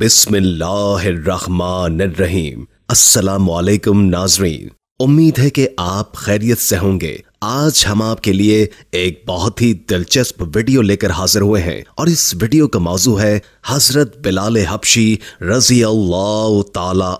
बिस्मिल्लाहिर्रहमानिर्रहीम अस्सलाम नाजरीन उम्मीद है कि आप खैरियत से होंगे आज हम आपके लिए एक बहुत ही दिलचस्प वीडियो लेकर हाजिर हुए हैं और इस वीडियो का मौजू है हजरत बिलाल हबशी रजी अल्लाह तला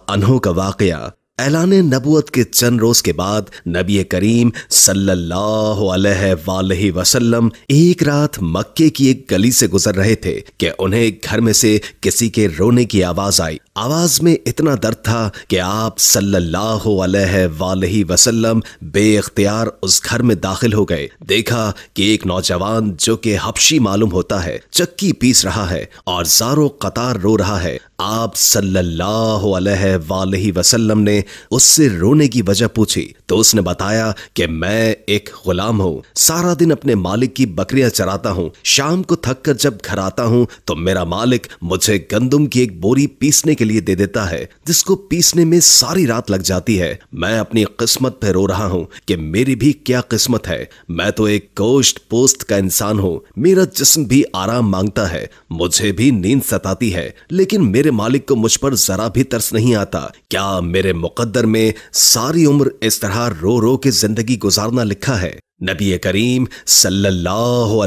का वाकया ऐलान नबूत के चंद रोज के बाद नबी करीम सल्लल्लाहु अलैहि वसल्लम एक रात मक्के की एक गली से गुजर रहे थे कि उन्हें घर में से किसी के रोने की आवाज आई आवाज में इतना दर्द था कि आप सल्लल्लाहु अलैहि वसल्लम बेख्तियार उस घर में दाखिल हो गए देखा कि एक नौजवान जो कि हबशी मालूम होता है चक्की पीस रहा है और जारो कतार रो रहा है आप सल्लल्लाहु अलैहि वसल्लम ने उससे रोने की वजह पूछी तो उसने बताया कि मैं एक गुलाम हूँ सारा दिन अपने मालिक की बकरियां चराता हूँ शाम को थक कर जब घर आता हूँ तो मेरा मालिक मुझे गंदुम की एक बोरी पीसने के लिए दे देता है जिसको पीसने में सारी रात लग जाती है मैं अपनी किस्मत पर रो रहा हूँ कि मेरी भी क्या किस्मत है मैं तो एक गोश्त पोस्त का इंसान हूँ मेरा जिसम भी आराम मांगता है मुझे भी नींद सताती है लेकिन मेरे मेरे मालिक को मुझ पर जरा भी तरस नहीं आता क्या मेरे मुकद्दर में सारी उम्र इस तरह रो रो के जिंदगी गुजारना लिखा है नबी करीम सल्लल्लाहु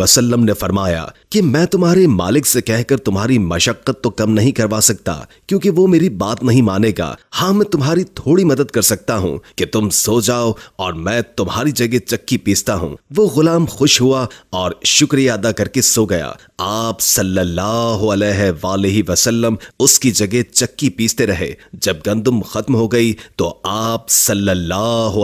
वसल्लम ने फरमाया कि मैं तुम्हारे मालिक से कहकर तुम्हारी मशक्क़त तो कम नहीं करवा सकता क्योंकि वो मेरी बात नहीं मानेगा हाँ मैं तुम्हारी थोड़ी मदद कर सकता हूँ कि तुम सो जाओ और मैं तुम्हारी जगह चक्की पीसता हूँ वो गुलाम खुश हुआ और शुक्रिया अदा करके सो गया आप सल्लाम वसल्लम उसकी जगह चक्की पीसते रहे जब गंदुम खत्म हो गई तो आप सल्लाह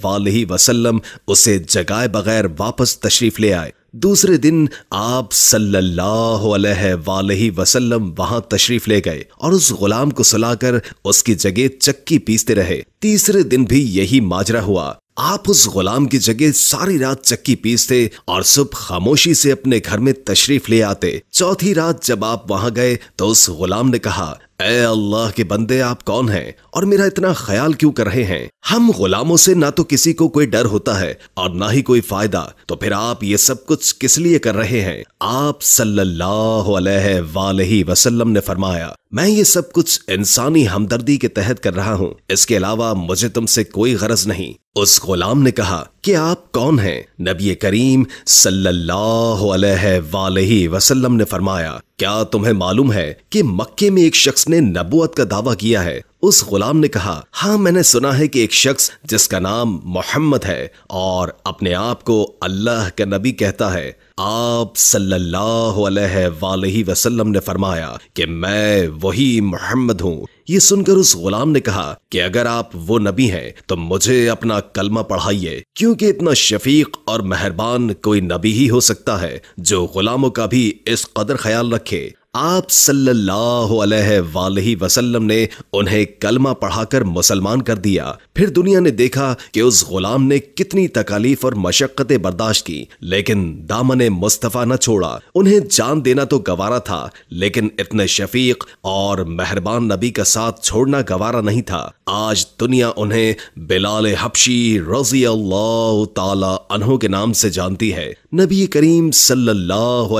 वसल्लम वसल्लम उसे जगाए बगैर वापस तशरीफ ले आए दूसरे दिन आप सल्लल्लाहु अलैहि वसल्लम वहां तशरीफ ले गए और उस गुलाम को सुलाकर उसकी जगह चक्की पीसते रहे तीसरे दिन भी यही माजरा हुआ आप उस गुलाम की जगह सारी रात चक्की पीसते और सुबह खामोशी से अपने घर में तशरीफ ले आते चौथी रात जब आप वहां गए तो उस गुलाम ने कहा ए अल्लाह के बंदे आप कौन हैं और मेरा इतना ख्याल क्यों कर रहे हैं हम गुलामों से ना तो किसी को कोई डर होता है और ना ही कोई फायदा तो फिर आप ये सब कुछ किस लिए कर रहे हैं आप सल्लल्लाहु अलैहि वसल्लम ने फरमाया मैं ये सब कुछ इंसानी हमदर्दी के तहत कर रहा हूँ इसके अलावा मुझे तुमसे कोई गरज नहीं उस गुलाम ने कहा कि आप कौन हैं नबी करीम सल्लल्लाहु अलैहि वसल्लम ने फरमाया क्या तुम्हें मालूम है कि मक्के में एक शख्स ने नबूत का दावा किया है उस गुलाम ने कहा हाँ मैंने सुना है कि एक शख्स जिसका नाम मोहम्मद है और अपने आप को अल्लाह का नबी कहता है आप सल्लल्लाहु अलैहि वसल्लम ने फरमाया कि मैं वही मोहम्मद हूँ ये सुनकर उस गुलाम ने कहा कि अगर आप वो नबी हैं तो मुझे अपना कलमा पढ़ाइए क्योंकि इतना शफीक और मेहरबान कोई नबी ही हो सकता है जो गुलामों का भी इस कदर ख्याल रखे आप सल्लल्लाहु अलैहि वसल्लम ने उन्हें कलमा पढ़ाकर मुसलमान कर दिया फिर दुनिया ने देखा कि उस गुलाम ने कितनी तकालीफ और मशक्क़तें बर्दाश्त की लेकिन दामन मुस्तफ़ा न छोड़ा उन्हें जान देना तो गवारा था लेकिन इतने शफीक और मेहरबान नबी का साथ छोड़ना गवारा नहीं था आज दुनिया उन्हें बिलाल हबशी रजी अल्लाह तला के नाम से जानती है नबी करीम सल्लल्लाहु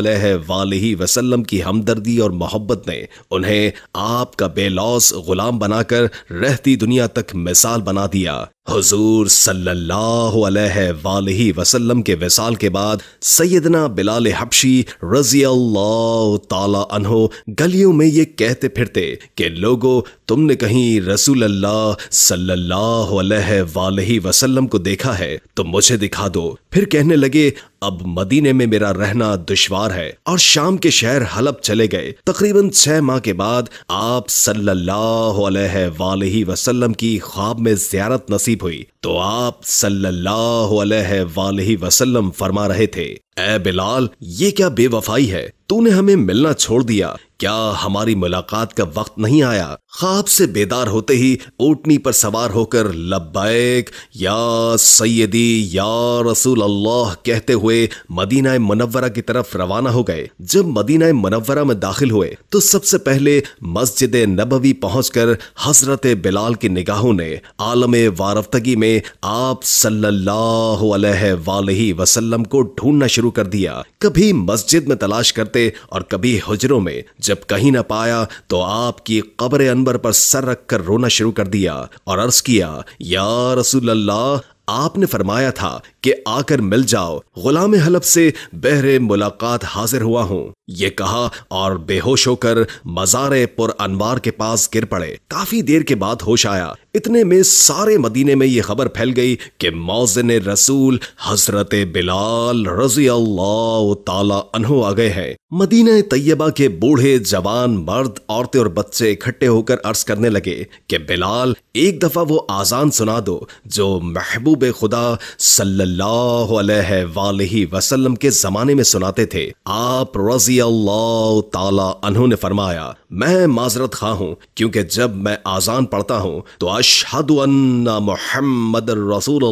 वसल्लम की हमदर्दी और मोहब्बत ने उन्हें आपका बेलौस गुलाम बनाकर रहती दुनिया तक मिसाल बना दिया हजूर सल्लल्लाहु अलैहि वसल्लम के विसाल के बाद सैदना बिलाल हबशी रजी अल्लाह ताला अनहो गलियों में ये कहते फिरते कि लोगो तुमने कहीं रसूल अल्लाह सल्लल्लाहु अलैहि वसल्लम को देखा है तो मुझे दिखा दो फिर कहने लगे अब मदीने में मेरा रहना दुश्वार है और शाम के शहर हलब चले गए तकरीबन छह माह के बाद आप सल्लल्लाहु अलैहि वसल्लम की ख्वाब में ज्यारत नसीब नसीब हुई तो आप सल्लल्लाहु अलैहि वसल्लम फरमा रहे थे ए बिलाल ये क्या बेवफाई है तूने हमें मिलना छोड़ दिया क्या हमारी मुलाकात का वक्त नहीं आया खाब से बेदार होते ही ओटनी पर सवार होकर लब्बैक या सैयदी या रसूल अल्लाह कहते हुए मदीना मनवरा की तरफ रवाना हो गए जब मदीना मनवरा में दाखिल हुए तो सबसे पहले मस्जिद नबवी पहुंचकर हजरत बिलाल की निगाहों ने आलम वारफ्तगी में आप सल्लल्लाहु अलैहि वसल्लम को ढूंढना शुरू कर दिया कभी मस्जिद में तलाश करते और कभी हजरों में जब कहीं ना पाया तो आपकी कब्र मिंबर पर सर रख कर रोना शुरू कर दिया और अर्ज किया या रसूल अल्लाह आपने फरमाया था कि आकर मिल जाओ गुलाम हलब से बहरे मुलाकात हाजिर हुआ हूं ये कहा और बेहोश होकर मजारे पुर अनवार के पास गिर पड़े काफी देर के बाद होश आया इतने में सारे मदीने में यह खबर फैल गई कि मौजन रसूल हजरत बिलाल रजी अल्लाह ताला तला आ गए हैं मदीना तैयबा के बूढ़े जवान मर्द औरतें और बच्चे इकट्ठे होकर अर्ज करने लगे कि बिलाल एक दफा वो आजान सुना दो जो महबूब खुदा सल्लल्लाहु वसल्लम के जमाने में सुनाते थे आप रजी अल्लाह ताला ने फरमाया मैं माजरत खा हूं क्योंकि जब मैं आजान पढ़ता हूं तो अशहद अन्ना मोहम्मद रसूल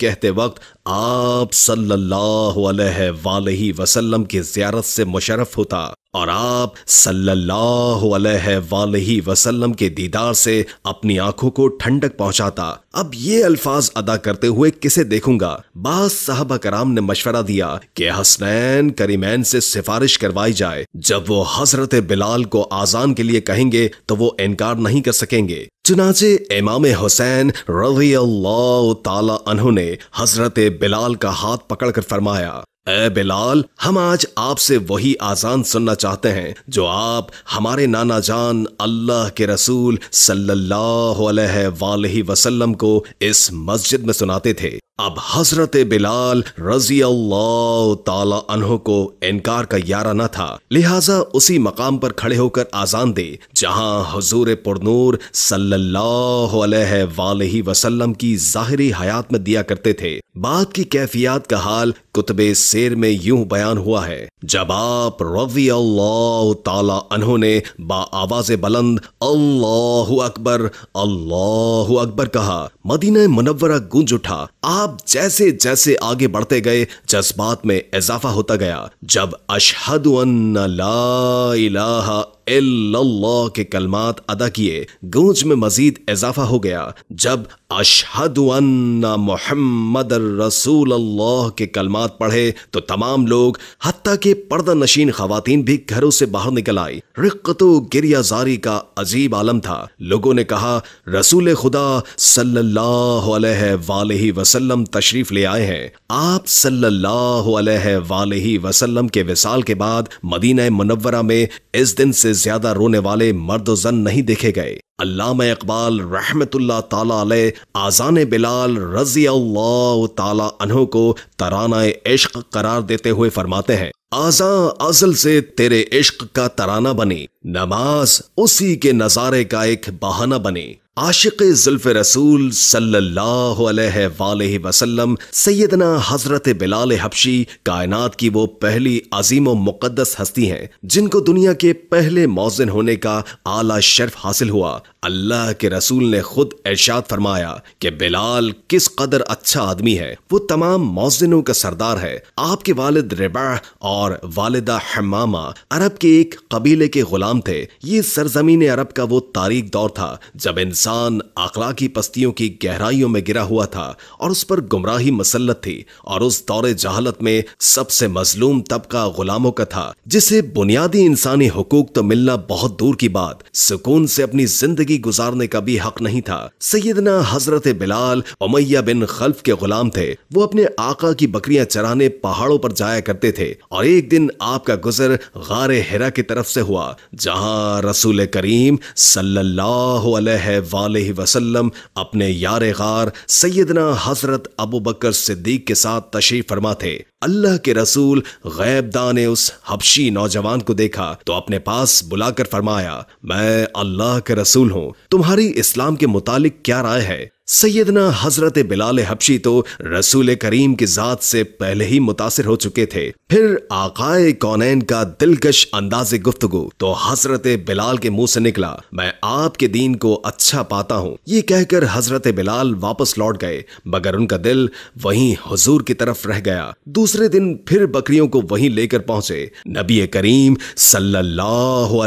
कहते वक्त आप सल्लल्लाहु अलैहि वसल्लम की जियारत से मुशरफ होता और आप सल्लल्लाहु अलैहि वसल्लम के दीदार से अपनी आंखों को ठंडक पहुंचाता अब ये अल्फाज अदा करते हुए किसे देखूंगा बास साहब कराम ने मशवरा दिया कि हसनैन करीमैन से सिफारिश करवाई जाए जब वो हजरत बिलाल को आजान के लिए कहेंगे तो वो इनकार नहीं कर सकेंगे चुनाचे इमाम हुसैन रजी अल्लाह तला ने हजरत बिलाल का हाथ पकड़कर फरमाया ए बिलाल हम आज आपसे वही आजान सुनना चाहते हैं जो आप हमारे नाना जान अल्लाह के रसूल सल्लल्लाहु अलैहि वसल्लम को इस मस्जिद में सुनाते थे अब हजरत बिलाल रजी अल्लाह तला को इनकार का यारा न था लिहाजा उसी मकाम पर खड़े होकर आजान दे जहां हजूर पुरनूर सल्लल्लाहु वसल्लम की जाहरी हयात में दिया करते थे बाद की कैफियत का हाल कुतबे शेर में यूं बयान हुआ है जब आप रवि अल्लाह ताला अनहों ने बाआवाज बुलंद अल्लाह अकबर अल्लाह अकबर कहा मदीना मुनवरा गूंज उठा आप साहब जैसे जैसे आगे बढ़ते गए जज्बात में इजाफा होता गया जब अशहद के कलमात अदा किए गूंज में मजीद इजाफा हो गया जब अशहद मोहम्मद रसूल अल्लाह के कलमात पढ़े तो तमाम लोग हती के पर्दा नशीन खातन भी घरों से बाहर निकल आई रिक्कत गिरियाजारी का अजीब आलम था लोगों ने कहा रसूल खुदा सल्लल्लाहु अलैहि वालेहि वसल्लम तशरीफ ले आए हैं आप सल्लल्लाहु अलैहि वालेहि वसल्लम के विसाल के बाद मदीना मनवरा में इस दिन से ज्यादा रोने वाले मर्द जन नहीं देखे गए अल्लाम इकबाल रहमतुल्ला ताला आज़ान बिलाल रज़ी अल्लाह ताला को तराना इश्क करार देते हुए फरमाते हैं आजा अजल से तेरे इश्क का तराना बने नमाज उसी के नज़ारे का एक बहाना बनी आशिक जुल्फ रसूल सल्लल्लाहु अलैहि सैदना हजरत बिलाल हबशी कायनात की वो पहली अजीम व मुकदस हस्ती हैं जिनको दुनिया के पहले मौजिन होने का आला शर्फ हासिल हुआ अल्लाह के रसूल ने खुद एर्शाद फरमाया कि बिलाल किस कदर अच्छा आदमी है वो तमाम मौजिनों का सरदार है आपके वालिद रिबाह और वालदा हमामा अरब के एक कबीले के गुलाम थे ये सरजमीन अरब का वो तारीख दौर था जब इंसान इंसान आकला की पस्तियों की गहराइयों में गिरा हुआ था और उस पर गुमराही मसलत थी और उस दौरे जहालत में सबसे मजलूम तबका गुलामों का था जिसे बुनियादी इंसानी हकूक तो मिलना बहुत दूर की बात सुकून से अपनी जिंदगी गुजारने का भी हक नहीं था सैदना हजरत बिलाल उमैया बिन खल्फ के गुलाम थे वो अपने आका की बकरियां चराने पहाड़ों पर जाया करते थे और एक दिन आपका गुजर गारे हेरा की तरफ से हुआ जहां रसूल करीम सल्लल्लाहु अलैहि वसल्लम अपने यार गार सदना हजरत अबू बकर सिद्दीक के साथ तशरीफ फरमा थे अल्लाह के रसूल गैबदा ने उस हबशी नौजवान को देखा तो अपने पास बुलाकर फरमाया मैं अल्लाह के रसूल हूँ तुम्हारी इस्लाम के मुतालिक क्या राय है सैदना हजरत बिलाल हबशी तो रसूल करीम की ज़ात से पहले ही मुतासर हो चुके थे फिर आकाए कौनैन का दिलकश अंदाज गुफ्तगु तो हजरत बिलाल के मुंह से निकला मैं आपके दीन को अच्छा पाता हूँ ये कहकर हजरत बिलाल वापस लौट गए मगर उनका दिल वहीं हजूर की तरफ रह गया दूसरे दिन फिर बकरियों को वहीं लेकर पहुंचे नबी करीम सल्लल्लाहु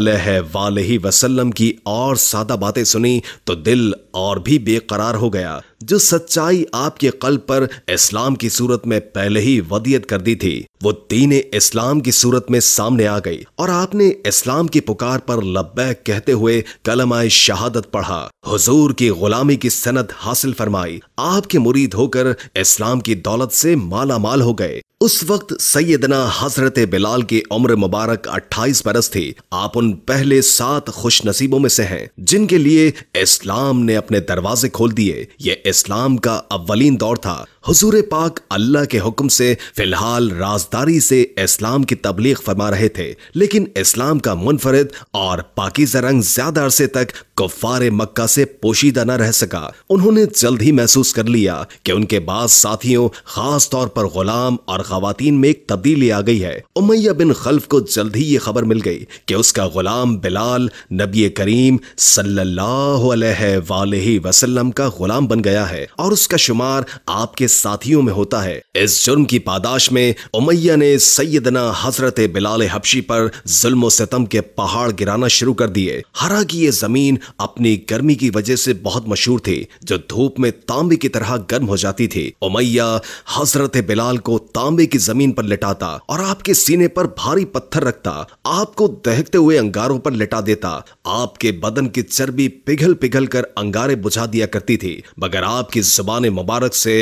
की और सादा बातें सुनी तो दिल और भी बेकरार हो गया जो सच्चाई आपके कल पर इस्लाम की सूरत में पहले ही वदियत कर दी थी वो दीन इस्लाम की सूरत में सामने आ गई और आपने इस्लाम की पुकार पर लब्बैक कहते हुए कलमाए शहादत पढ़ा हुजूर की गुलामी की सनत हासिल फरमाई आपके मुरीद होकर इस्लाम की दौलत से माला माल हो गए उस वक्त सैदना हजरत बिलाल की उम्र मुबारक 28 बरस थी आप उन पहले सात खुश नसीबों में से हैं जिनके लिए इस्लाम ने अपने दरवाजे खोल दिए यह इस्लाम का अव्वलीन दौर था हजूर पाक अल्लाह के हुक्म से फिलहाल राजदारी से इस्लाम की तबलीग फरमा रहे थे लेकिन इस्लाम का मुनफरद और पाकिजा रंग ज्यादा अरसे तक कुफार मक्का से पोशीदा न रह सका उन्होंने जल्द ही महसूस कर लिया कि उनके बाद साथियों खास तौर पर गुलाम और खातन में एक तब्दीली आ गई है उमैया बिन खल्फ को जल्द ही ये खबर मिल गई कि उसका गुलाम बिलाल नबी करीम सल्लल्लाहु अलैहि वसल्लम का गुलाम बन गया है और उसका शुमार आपके साथियों में होता है इस जुर्म की पादाश में उमैया ने सैदना हजरत बिलाल हबशी पर जुल्म सितम के पहाड़ गिराना शुरू कर दिए हरा की ये जमीन अपनी गर्मी की वजह से बहुत मशहूर थी जो धूप में तांबे की तरह गर्म हो जाती थी उमैया हजरत बिलाल को तांबे की जमीन पर लिटाता और आपके सीने पर भारी पत्थर रखता आपको दहकते हुए अंगारों पर लिटा देता आपके बदन की चर्बी पिघल पिघल कर अंगारे बुझा दिया करती थी मगर आपकी जुबान मुबारक से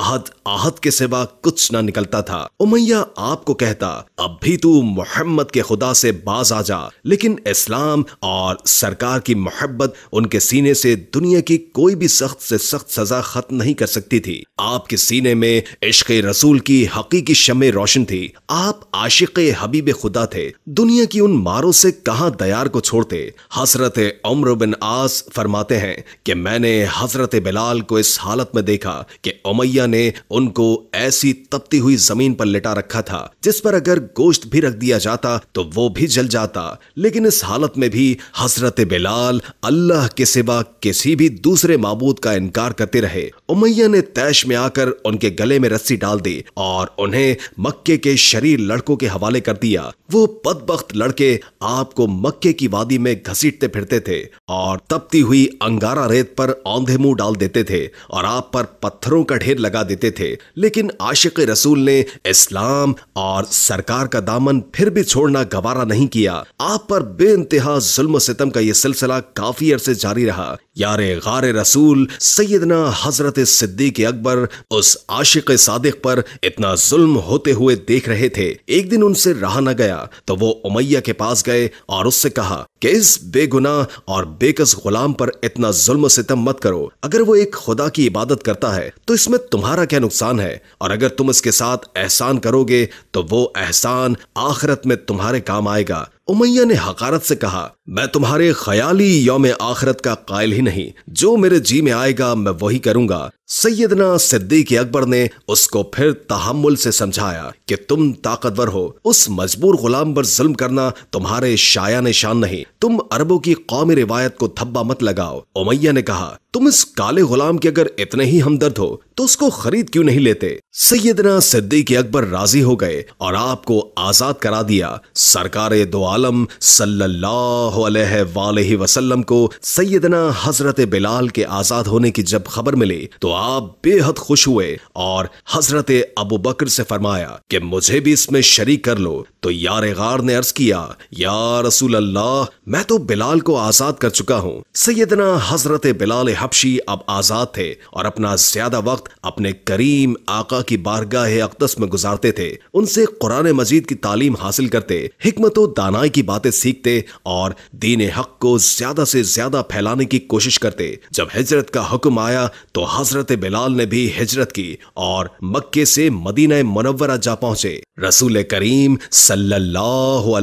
आहत आहत के सिवा कुछ ना निकलता था उमैया आपको कहता अब भी तू मोहम्मद के खुदा से बाज आ जा लेकिन इस्लाम और सरकार की मोहब्बत उनके सीने से दुनिया की कोई भी सख्त से सख्त सजा खत्म नहीं कर सकती थी आपके सीने में इश्क रसूल की हकीकी शमे रोशन थी आप आशिक हबीब खुदा थे दुनिया की उन मारों से कहा दयार को छोड़ते हसरत उम्र बिन आस फरमाते हैं कि मैंने हजरत बिलाल को इस हालत में देखा कि उमैया ने उनको ऐसी तपती हुई जमीन पर लिटा रखा था जिस पर अगर गोश्त भी रख दिया जाता तो वो भी जल जाता लेकिन इस हालत में भी हजरत बिलाल अल्लाह के सिवा किसी भी दूसरे मबूद का इनकार करते रहे उमैया ने तैश में आकर उनके गले में रस्सी डाल दी और उन्हें मक्के के शरीर लड़कों के हवाले कर दिया वो बदबक लड़के आपको मक्के की वादी में घसीटते फिरते थे और तपती हुई अंगारा रेत पर औंधे मुंह डाल देते थे और आप पर पत्थरों का ढेर लगा लगा देते थे लेकिन आशिक रसूल ने इस्लाम और सरकार का दामन फिर भी छोड़ना गवारा नहीं किया आप पर बेइंतहा जुल्म सितम का यह सिलसिला काफी अरसे जारी रहा यार गार रसूल सैदना हजरत सिद्दीक अकबर उस आशिक सादिक पर इतना जुल्म होते हुए देख रहे थे एक दिन उनसे रहा न गया तो वो उमैया के पास गए और उससे कहा कि इस बेगुनाह और बेकस गुलाम पर इतना जुल्म सितम मत करो अगर वो एक खुदा की इबादत करता है तो इसमें तुम्हारा क्या नुकसान है और अगर तुम इसके साथ एहसान करोगे तो वो एहसान आखिरत में तुम्हारे काम आएगा उमैया ने हकारत से कहा मैं तुम्हारे ख्याली योम आखरत का कायल ही नहीं जो मेरे जी में आएगा मैं वही करूंगा सैयदना सिद्दीक अकबर ने उसको फिर तहमुल से समझाया कि तुम ताकतवर हो उस मजबूर गुलाम पर जुल्म करना तुम्हारे शाया निशान नहीं तुम अरबों की कौमी रिवायत को धब्बा मत लगाओ उमैया ने कहा तुम इस काले गुलाम के अगर इतने ही हमदर्द हो तो उसको खरीद क्यों नहीं लेते सैदना सिद्दीक अकबर राजी हो गए और आपको आजाद करा दिया सरकार दो आलम सल्लाह अलैहि वसल्लम को सैयदना हजरत बिलाल के आजाद होने की जब खबर मिली तो आप बेहद खुश हुए और हजरत अबू बकर से फरमाया कि मुझे भी इसमें शरीक कर लो तो यार गार ने अर्ज किया या रसूल अल्लाह मैं तो बिलाल को आजाद कर चुका हूँ सैयदना हजरत बिलाल हबशी अब आजाद थे और अपना ज्यादा वक्त अपने करीम आका की बारगाह अकदस में गुजारते थे उनसे कुरान मजीद की तालीम हासिल करते हिकमत दानाई की बातें सीखते और दीन हक को ज्यादा से ज्यादा फैलाने की कोशिश करते जब हिजरत का हुक्म आया तो हजरत बिलाल ने भी हिजरत की और मक्के से मदीना मनवरा जा पहुंचे रसूल करीम सल्लल्लाहु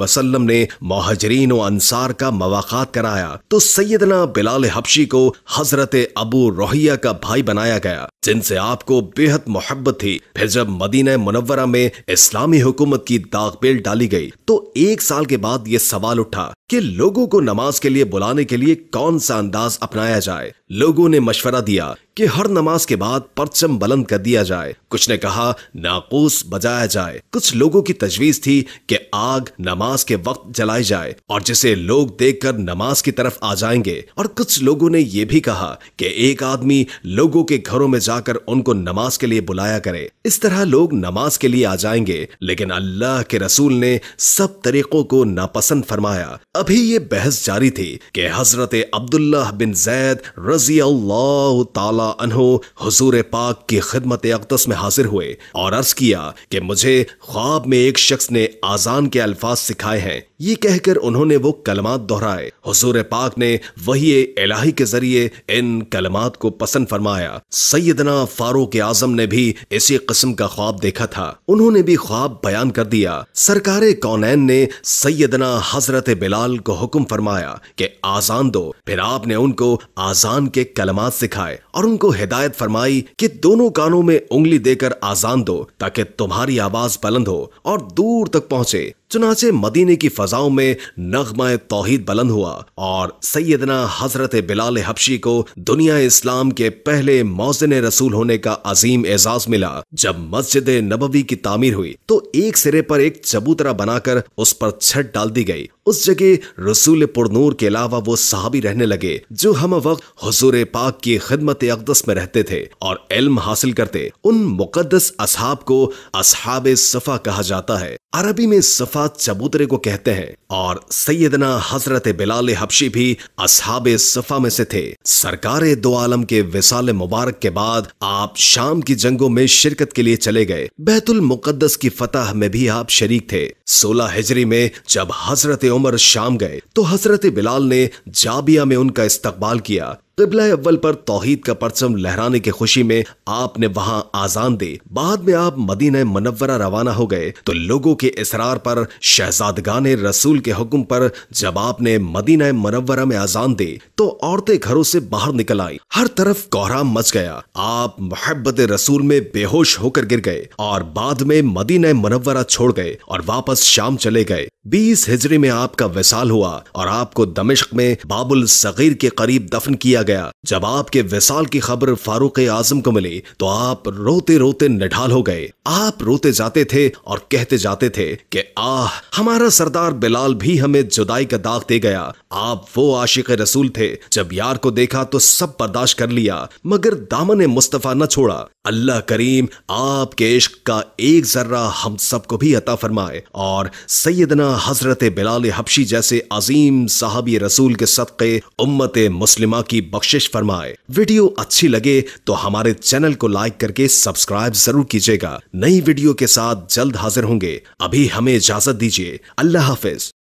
वसल्लम ने महाजरीन अंसार का मवाक़ात कराया तो सैदना बिलाल हबशी को हजरत अबू रोहिया का भाई बनाया गया जिनसे आपको बेहद मोहब्बत थी फिर जब मदीना मुनवरा में इस्लामी हुकूमत की बेल डाली गई तो एक साल के बाद ये सवाल उठा कि लोगों को नमाज के लिए बुलाने के लिए कौन सा अंदाज अपनाया जाए लोगों ने मशवरा दिया कि हर नमाज के बाद परचम बुलंद कर दिया जाए कुछ ने कहा नाकूस बजाया जाए कुछ लोगों की तजवीज थी कि आग नमाज के वक्त जलाई जाए और जिसे लोग देखकर नमाज की तरफ आ जाएंगे और कुछ लोगों ने यह भी कहा कि एक आदमी लोगों के घरों में जाकर उनको नमाज के लिए बुलाया करे इस तरह लोग नमाज के लिए आ जाएंगे लेकिन अल्लाह के रसूल ने सब तरीकों को नापसंद फरमाया अभी ये बहस जारी थी कि हजरत अब्दुल्ला बिन जैद रजी अल्लाह अनहो हजूर पाक की खिदमत अकदस में हाजिर हुए और अर्ज किया कि मुझे ख्वाब में एक शख्स ने आजान के अल्फाज सिखाए हैं ये कहकर उन्होंने वो कलमात दोहराए हजूर पाक ने वही एलाही के जरिए इन कलमात को पसंद फरमाया सैदना फारूक आजम ने भी इसी किस्म का ख्वाब देखा था उन्होंने भी ख्वाब बयान कर दिया सरकार कौनैन ने सैदना हजरत बिलाल को हुक्म फरमाया कि आजान दो फिर आपने उनको आजान के कलमात सिखाए और उनको हिदायत फरमाई कि दोनों कानों में उंगली देकर आजान दो ताकि तुम्हारी आवाज बुलंद हो और दूर तक पहुंचे चुनाचे मदीने की फजाओं में नगमाए तोहहीद बुलंद हुआ और सैदना हजरत बिलाल हबशी को दुनिया इस्लाम के पहले मौजन रसूल होने का अजीम एजाज मिला जब मस्जिद नबवी की तामीर हुई तो एक सिरे पर एक चबूतरा बनाकर उस पर छत डाल दी गई उस जगह रसूल पुरनूर के अलावा वो साहबी रहने लगे जो हम वक्त हजूर पाक की खिदमत अकदस में रहते थे और इल्म हासिल करते उन मुकदस असहाब को असहाब सफा कहा जाता है अरबी में सफा चबूतरे को कहते हैं और सैदना हजरत बिलाल हबशी भी असहाब सफा में से थे सरकार दो आलम के विसाल मुबारक के बाद आप शाम की जंगों में शिरकत के लिए चले गए बैतुल मुकदस की फतह में भी आप शरीक थे सोलह हिजरी में जब हजरत उमर शाम गए तो हजरत बिलाल ने जाबिया में उनका इस्तकबाल किया किबला अव्वल पर तोहहीद का परचम लहराने की खुशी में आपने वहां आजान दे बाद में आप मदीना मनवरा रवाना हो गए तो लोगों के इसरार पर शहजादगान रसूल के हुक्म पर जब आपने मदीना मनवरा में आजान दे तो औरतें घरों से बाहर निकल आई हर तरफ कोहराम मच गया आप मोहब्बत रसूल में बेहोश होकर गिर गए और बाद में मदीना मनवरा छोड़ गए और वापस शाम चले गए बीस हिजरी में आपका विशाल हुआ और आपको दमिश्क में बाबुल सगीर के करीब दफन किया गया गया जब आपके विशाल की खबर फारूक आजम को मिली तो आप रोते रोते निढाल हो गए आप रोते जाते थे और कहते जाते थे कि आह हमारा सरदार बिलाल भी हमें जुदाई का दाग दे गया आप वो आशिक रसूल थे जब यार को देखा तो सब बर्दाश्त कर लिया मगर दामन ने मुस्तफा न छोड़ा अल्लाह करीम आपके इश्क का एक जर्रा हम सबको भी अता फरमाए और सैदना हजरत बिलाल हबशी जैसे अजीम साहबी रसूल के सदक़े उम्मत मुस्लिमा की बख्शिश फरमाए वीडियो अच्छी लगे तो हमारे चैनल को लाइक करके सब्सक्राइब जरूर कीजिएगा नई वीडियो के साथ जल्द हाजिर होंगे अभी हमें इजाजत दीजिए अल्लाह हाफिज